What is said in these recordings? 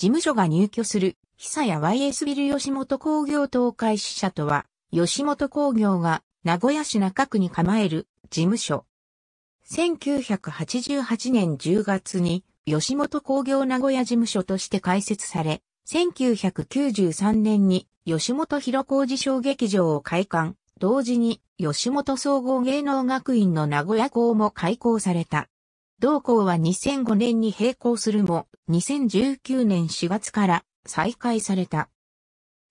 事務所が入居する、久屋 YS ビル吉本工業東海支社とは、吉本工業が名古屋市中区に構える事務所。1988年10月に吉本工業名古屋事務所として開設され、1993年に吉本広小路小劇場を開館、同時に吉本総合芸能学院の名古屋校も開校された。同校は2005年に閉校するも、2019年4月から再開された。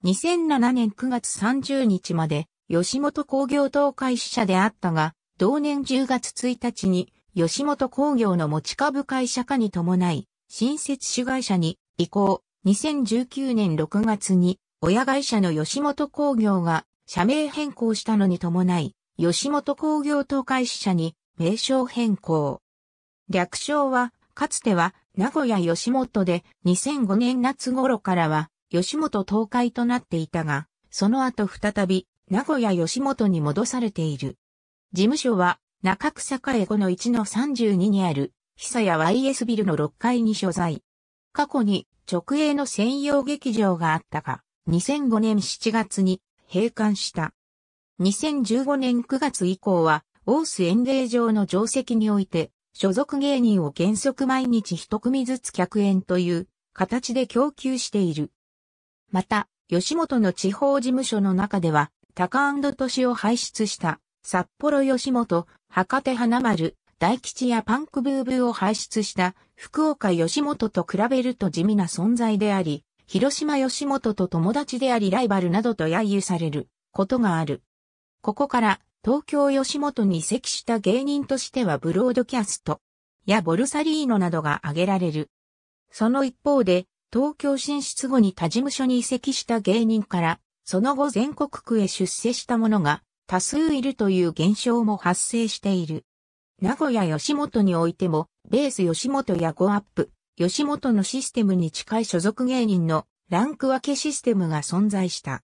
2007年9月30日まで吉本工業東海支社であったが、同年10月1日に吉本工業の持ち株会社化に伴い、新設主会社に移行、2019年6月に親会社の吉本工業が社名変更したのに伴い、吉本工業東海支社に名称変更。略称はかつては名古屋吉本で2005年夏頃からは吉本東海となっていたが、その後再び名古屋吉本に戻されている。事務所は中草加江子の1の32にある久屋 YS ビルの6階に所在。過去に直営の専用劇場があったが、2005年7月に閉館した。2015年9月以降は、大須演芸場の定石において、所属芸人を原則毎日一組ずつ客演という形で供給している。また、吉本の地方事務所の中では、高シを輩出した札幌吉本、博多花丸、大吉やパンクブーブーを輩出した福岡吉本と比べると地味な存在であり、広島吉本と友達でありライバルなどと揶揄されることがある。ここから東京吉本に移籍した芸人としてはブロードキャストやボルサリーノなどが挙げられる。その一方で、東京進出後に他事務所に移籍した芸人から、その後全国区へ出世した者が多数いるという現象も発生している。名古屋吉本においても、ベース吉本やゴアップ、吉本のシステムに近い所属芸人のランク分けシステムが存在した。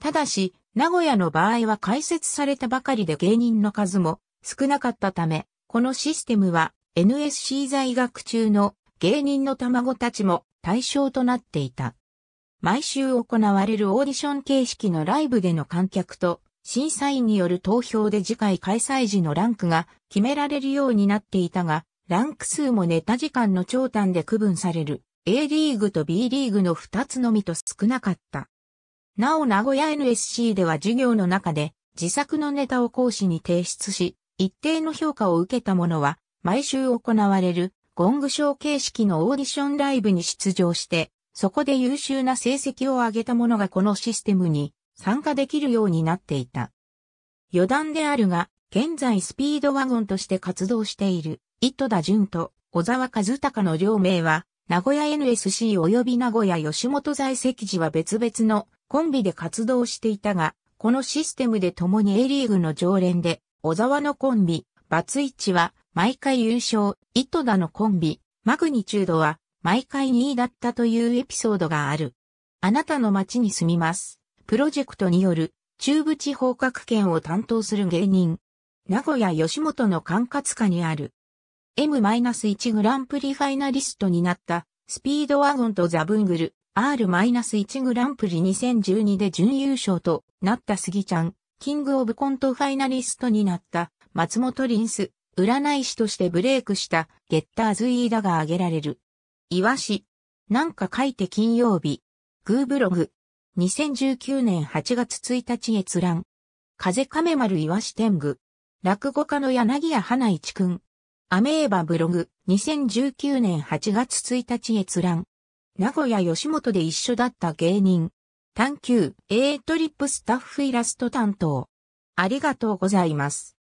ただし、名古屋の場合は開設されたばかりで芸人の数も少なかったため、このシステムは NSC 在学中の芸人の卵たちも対象となっていた。毎週行われるオーディション形式のライブでの観客と審査員による投票で次回開催時のランクが決められるようになっていたが、ランク数もネタ時間の長短で区分される A リーグと B リーグの2つのみと少なかった。なお名古屋 NSC では授業の中で自作のネタを講師に提出し、一定の評価を受けたものは、毎週行われるゴング賞形式のオーディションライブに出場して、そこで優秀な成績を上げた者がこのシステムに参加できるようになっていた。余談であるが、現在スピードワゴンとして活動している、糸田淳と小沢和孝の両名は、名古屋 NSC 及び名古屋吉本在籍時は別々のコンビで活動していたが、このシステムで共に A リーグの常連で、小沢のコンビ、バツイチは毎回優勝、糸田のコンビ、マグニチュードは毎回2位だったというエピソードがある。あなたの街に住みます。プロジェクトによる中部地方各県を担当する芸人。名古屋吉本の管轄下にある。M-1 グランプリファイナリストになったスピードワゴンとザブングル。R-1 グランプリ2012で準優勝となった杉ちゃん、キングオブコントファイナリストになった松本リンス、占い師としてブレイクしたゲッターズイーダが挙げられる。イワシ。なんか書いて金曜日。グーブログ。2019年8月1日閲覧。風亀丸イワシ天狗。落語家の柳谷花一くん。アメーバブログ。2019年8月1日閲覧。名古屋吉本で一緒だった芸人。探求 A トリップスタッフイラスト担当。ありがとうございます。